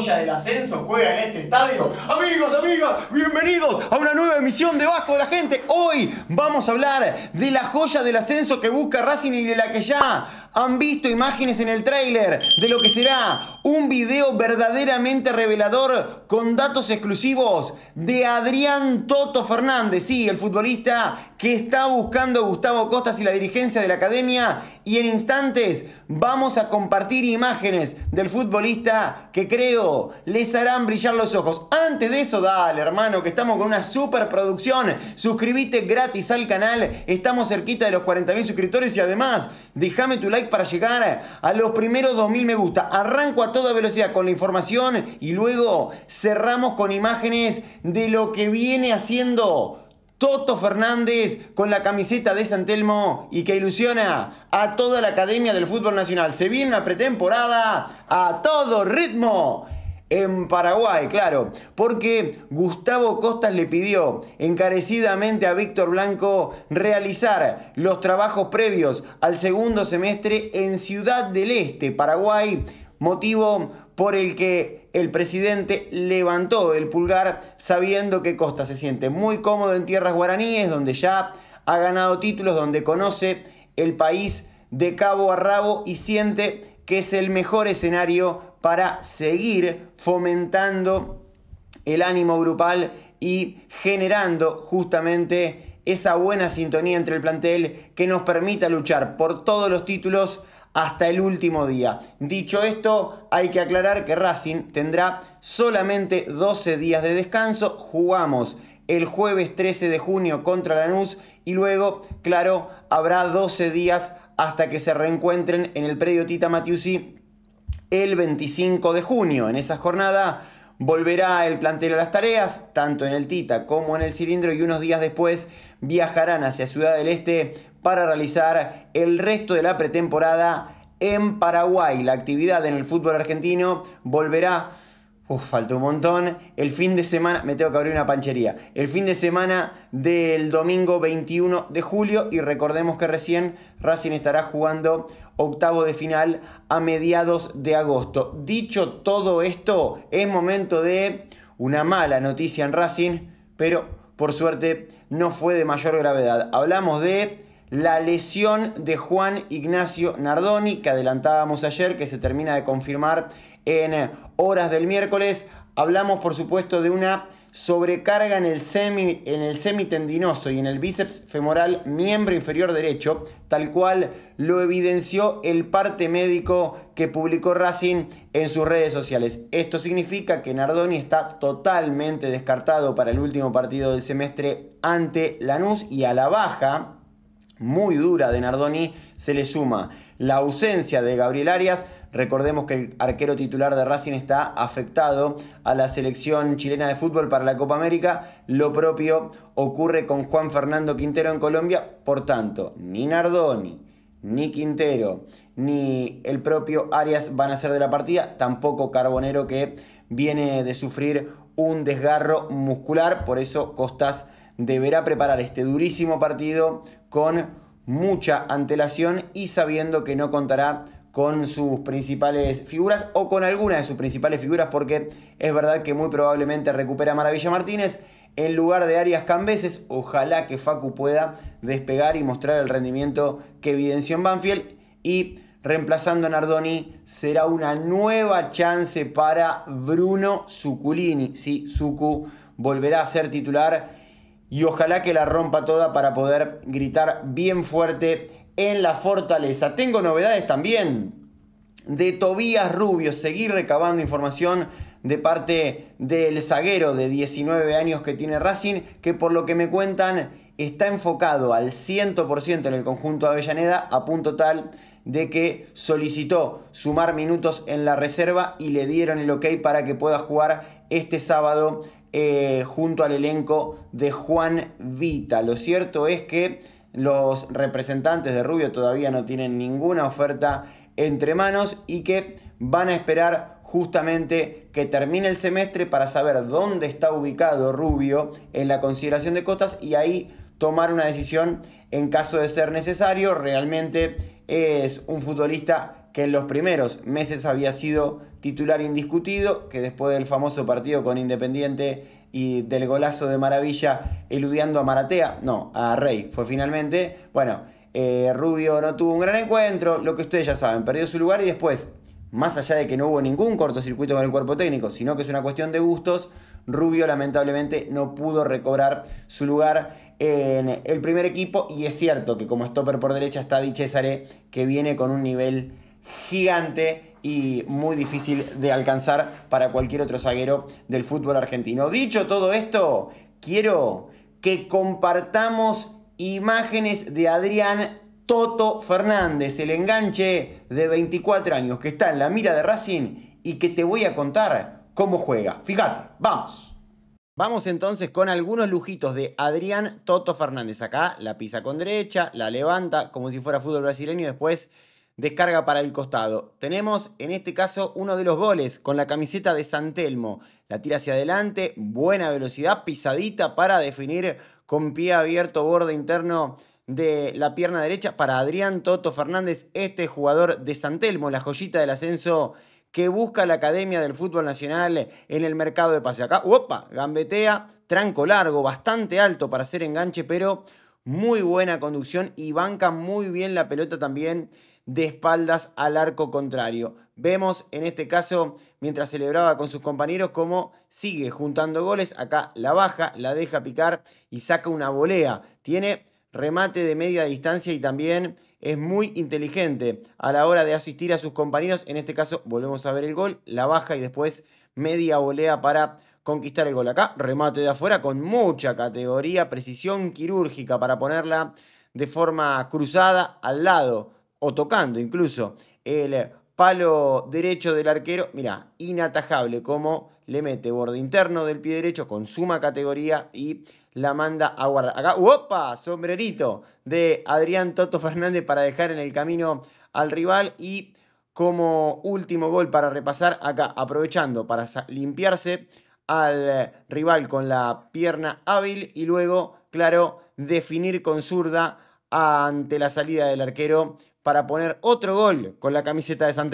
joya del ascenso juega en este estadio. Amigos, amigas, bienvenidos a una nueva emisión de Vasco de la Gente. Hoy vamos a hablar de la joya del ascenso que busca Racing y de la que ya han visto imágenes en el tráiler de lo que será un video verdaderamente revelador con datos exclusivos de Adrián Toto Fernández, sí, el futbolista que está buscando Gustavo Costas y la dirigencia de la academia y en instantes vamos a compartir imágenes del futbolista que creo les harán brillar los ojos. Antes de eso, dale hermano, que estamos con una superproducción, suscríbete gratis al canal, estamos cerquita de los 40.000 suscriptores y además déjame tu like para llegar a los primeros 2.000 me gusta. Arranco a toda velocidad con la información y luego cerramos con imágenes de lo que viene haciendo Toto Fernández con la camiseta de San Telmo y que ilusiona a toda la Academia del Fútbol Nacional. Se viene una pretemporada a todo ritmo en Paraguay, claro, porque Gustavo Costas le pidió encarecidamente a Víctor Blanco realizar los trabajos previos al segundo semestre en Ciudad del Este, Paraguay, motivo por el que el presidente levantó el pulgar sabiendo que Costa se siente muy cómodo en tierras guaraníes, donde ya ha ganado títulos, donde conoce el país de cabo a rabo y siente que es el mejor escenario para seguir fomentando el ánimo grupal y generando justamente esa buena sintonía entre el plantel que nos permita luchar por todos los títulos hasta el último día. Dicho esto, hay que aclarar que Racing tendrá solamente 12 días de descanso. Jugamos el jueves 13 de junio contra Lanús y luego, claro, habrá 12 días hasta que se reencuentren en el predio Tita Matiusi el 25 de junio. En esa jornada volverá el plantel a las tareas, tanto en el Tita como en el Cilindro, y unos días después viajarán hacia Ciudad del Este para realizar el resto de la pretemporada en Paraguay. La actividad en el fútbol argentino volverá Falta faltó un montón. El fin de semana, me tengo que abrir una panchería. El fin de semana del domingo 21 de julio y recordemos que recién Racing estará jugando octavo de final a mediados de agosto. Dicho todo esto, es momento de una mala noticia en Racing, pero por suerte no fue de mayor gravedad. Hablamos de la lesión de Juan Ignacio Nardoni, que adelantábamos ayer, que se termina de confirmar en horas del miércoles. Hablamos, por supuesto, de una sobrecarga en el, semi, en el semitendinoso y en el bíceps femoral miembro inferior derecho, tal cual lo evidenció el parte médico que publicó Racing en sus redes sociales. Esto significa que Nardoni está totalmente descartado para el último partido del semestre ante Lanús y a la baja muy dura de Nardoni se le suma la ausencia de Gabriel Arias. Recordemos que el arquero titular de Racing está afectado a la selección chilena de fútbol para la Copa América. Lo propio ocurre con Juan Fernando Quintero en Colombia. Por tanto, ni Nardoni, ni Quintero, ni el propio Arias van a ser de la partida. Tampoco Carbonero que viene de sufrir un desgarro muscular. Por eso Costas deberá preparar este durísimo partido con mucha antelación y sabiendo que no contará con sus principales figuras o con alguna de sus principales figuras porque es verdad que muy probablemente recupera Maravilla Martínez en lugar de Arias Cambeses. Ojalá que Facu pueda despegar y mostrar el rendimiento que evidenció en Banfield y reemplazando a Nardoni será una nueva chance para Bruno Suculini. si Sucu volverá a ser titular y ojalá que la rompa toda para poder gritar bien fuerte en la fortaleza. Tengo novedades también de Tobías Rubio, seguir recabando información de parte del zaguero de 19 años que tiene Racing, que por lo que me cuentan está enfocado al 100% en el conjunto de Avellaneda, a punto tal de que solicitó sumar minutos en la reserva y le dieron el ok para que pueda jugar este sábado eh, junto al elenco de Juan Vita. Lo cierto es que los representantes de Rubio todavía no tienen ninguna oferta entre manos y que van a esperar justamente que termine el semestre para saber dónde está ubicado Rubio en la consideración de cotas y ahí tomar una decisión en caso de ser necesario. Realmente es un futbolista que en los primeros meses había sido titular indiscutido, que después del famoso partido con Independiente y del golazo de maravilla eludiando a Maratea, no, a Rey fue finalmente, bueno, eh, Rubio no tuvo un gran encuentro, lo que ustedes ya saben, perdió su lugar y después, más allá de que no hubo ningún cortocircuito con el cuerpo técnico, sino que es una cuestión de gustos, Rubio lamentablemente no pudo recobrar su lugar en el primer equipo y es cierto que como stopper por derecha está Di Cesare que viene con un nivel gigante y muy difícil de alcanzar para cualquier otro zaguero del fútbol argentino. Dicho todo esto, quiero que compartamos imágenes de Adrián Toto Fernández, el enganche de 24 años que está en la mira de Racing y que te voy a contar cómo juega. Fíjate, vamos. Vamos entonces con algunos lujitos de Adrián Toto Fernández. Acá la pisa con derecha, la levanta como si fuera fútbol brasileño y después descarga para el costado. Tenemos en este caso uno de los goles con la camiseta de Santelmo. La tira hacia adelante, buena velocidad, pisadita para definir con pie abierto borde interno de la pierna derecha para Adrián Toto Fernández, este jugador de Santelmo, la joyita del ascenso que busca la Academia del Fútbol Nacional en el mercado de pase. Acá, opa, gambetea, tranco largo, bastante alto para hacer enganche, pero muy buena conducción y banca muy bien la pelota también de espaldas al arco contrario. Vemos en este caso, mientras celebraba con sus compañeros, cómo sigue juntando goles. Acá la baja, la deja picar y saca una volea. Tiene remate de media distancia y también es muy inteligente a la hora de asistir a sus compañeros. En este caso, volvemos a ver el gol, la baja y después media volea para conquistar el gol. Acá, remate de afuera con mucha categoría, precisión quirúrgica para ponerla de forma cruzada al lado o tocando incluso el palo derecho del arquero, mira inatajable como le mete borde interno del pie derecho con suma categoría y la manda a guardar. Acá, ¡opa! Sombrerito de Adrián Toto Fernández para dejar en el camino al rival y como último gol para repasar acá, aprovechando para limpiarse al rival con la pierna hábil y luego, claro, definir con zurda ante la salida del arquero para poner otro gol con la camiseta de San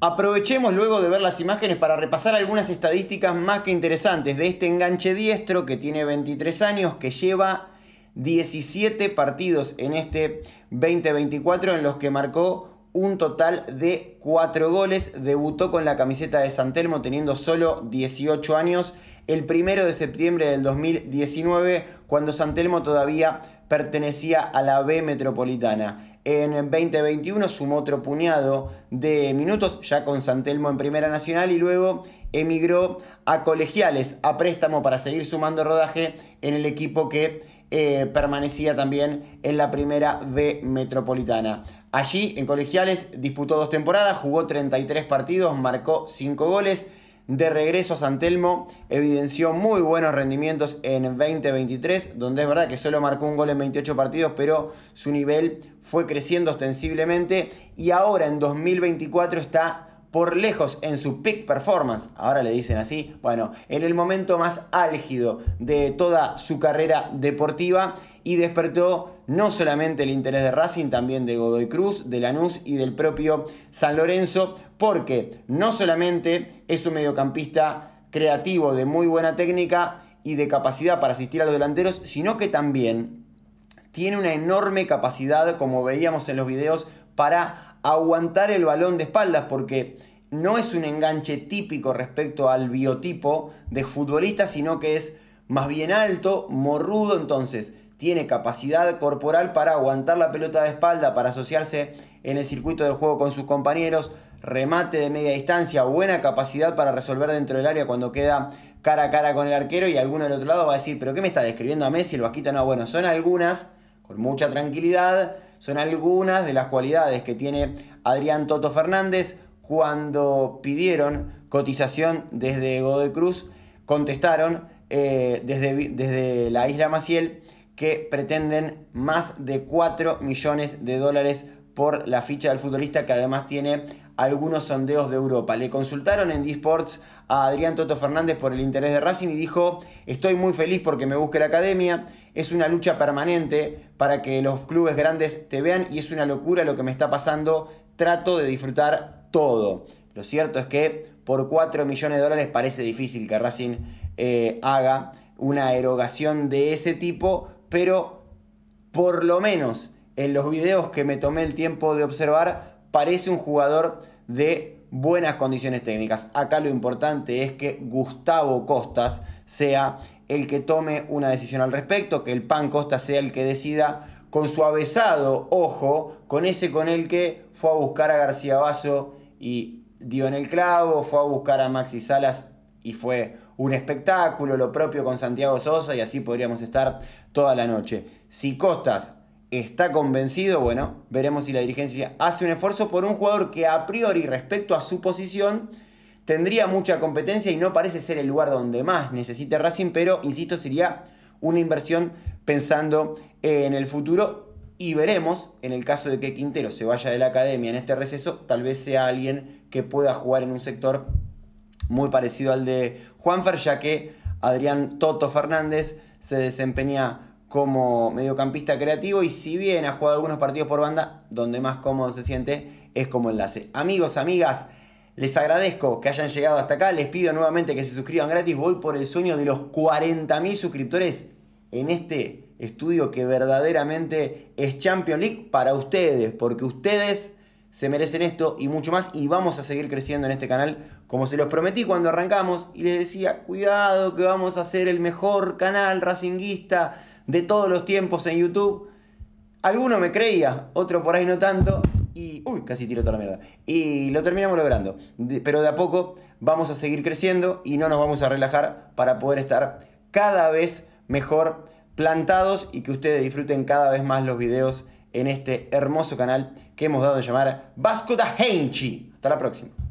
Aprovechemos luego de ver las imágenes para repasar algunas estadísticas más que interesantes de este enganche diestro que tiene 23 años, que lleva 17 partidos en este 2024 en los que marcó un total de 4 goles. Debutó con la camiseta de San teniendo solo 18 años el primero de septiembre del 2019 cuando Santelmo todavía pertenecía a la B metropolitana. En 2021 sumó otro puñado de minutos, ya con Santelmo en Primera Nacional, y luego emigró a colegiales, a préstamo, para seguir sumando rodaje en el equipo que eh, permanecía también en la primera B metropolitana. Allí, en colegiales, disputó dos temporadas, jugó 33 partidos, marcó 5 goles de regreso a San Telmo evidenció muy buenos rendimientos en 2023, donde es verdad que solo marcó un gol en 28 partidos, pero su nivel fue creciendo ostensiblemente y ahora en 2024 está por lejos en su peak performance, ahora le dicen así, bueno, en el momento más álgido de toda su carrera deportiva y despertó no solamente el interés de Racing, también de Godoy Cruz, de Lanús y del propio San Lorenzo, porque no solamente es un mediocampista creativo de muy buena técnica y de capacidad para asistir a los delanteros, sino que también tiene una enorme capacidad, como veíamos en los videos, para aguantar el balón de espaldas, porque no es un enganche típico respecto al biotipo de futbolista, sino que es más bien alto, morrudo, entonces tiene capacidad corporal para aguantar la pelota de espalda, para asociarse en el circuito de juego con sus compañeros, remate de media distancia, buena capacidad para resolver dentro del área cuando queda cara a cara con el arquero y alguno del otro lado va a decir, pero ¿qué me está describiendo a Messi? El vaquita? no, bueno, son algunas, con mucha tranquilidad, son algunas de las cualidades que tiene Adrián Toto Fernández cuando pidieron cotización desde Cruz, contestaron eh, desde, desde la isla Maciel que pretenden más de 4 millones de dólares por la ficha del futbolista que además tiene algunos sondeos de Europa. Le consultaron en D-Sports a Adrián Toto Fernández por el interés de Racing y dijo, estoy muy feliz porque me busque la academia, es una lucha permanente para que los clubes grandes te vean y es una locura lo que me está pasando, trato de disfrutar todo. Lo cierto es que por 4 millones de dólares parece difícil que Racing eh, haga una erogación de ese tipo, pero por lo menos en los videos que me tomé el tiempo de observar, parece un jugador de buenas condiciones técnicas. Acá lo importante es que Gustavo Costas sea el que tome una decisión al respecto, que el Pan Costas sea el que decida con su ojo, con ese con el que fue a buscar a García Basso y dio en el clavo, fue a buscar a Maxi Salas y fue un espectáculo, lo propio con Santiago Sosa y así podríamos estar toda la noche. Si Costas está convencido, bueno, veremos si la dirigencia hace un esfuerzo por un jugador que a priori respecto a su posición tendría mucha competencia y no parece ser el lugar donde más necesite Racing, pero insisto, sería una inversión pensando en el futuro y veremos en el caso de que Quintero se vaya de la academia en este receso, tal vez sea alguien que pueda jugar en un sector muy parecido al de Juanfer, ya que Adrián Toto Fernández se desempeña como mediocampista creativo y si bien ha jugado algunos partidos por banda, donde más cómodo se siente es como enlace. Amigos, amigas, les agradezco que hayan llegado hasta acá, les pido nuevamente que se suscriban gratis, voy por el sueño de los 40.000 suscriptores en este estudio que verdaderamente es Champions League para ustedes, porque ustedes se merecen esto y mucho más y vamos a seguir creciendo en este canal como se los prometí cuando arrancamos y les decía, cuidado que vamos a ser el mejor canal racinguista de todos los tiempos en YouTube. Alguno me creía, otro por ahí no tanto y... Uy, casi tiro toda la mierda. Y lo terminamos logrando. pero de a poco vamos a seguir creciendo y no nos vamos a relajar para poder estar cada vez mejor plantados y que ustedes disfruten cada vez más los videos en este hermoso canal que hemos dado de llamar Vasco da Henchi. Hasta la próxima.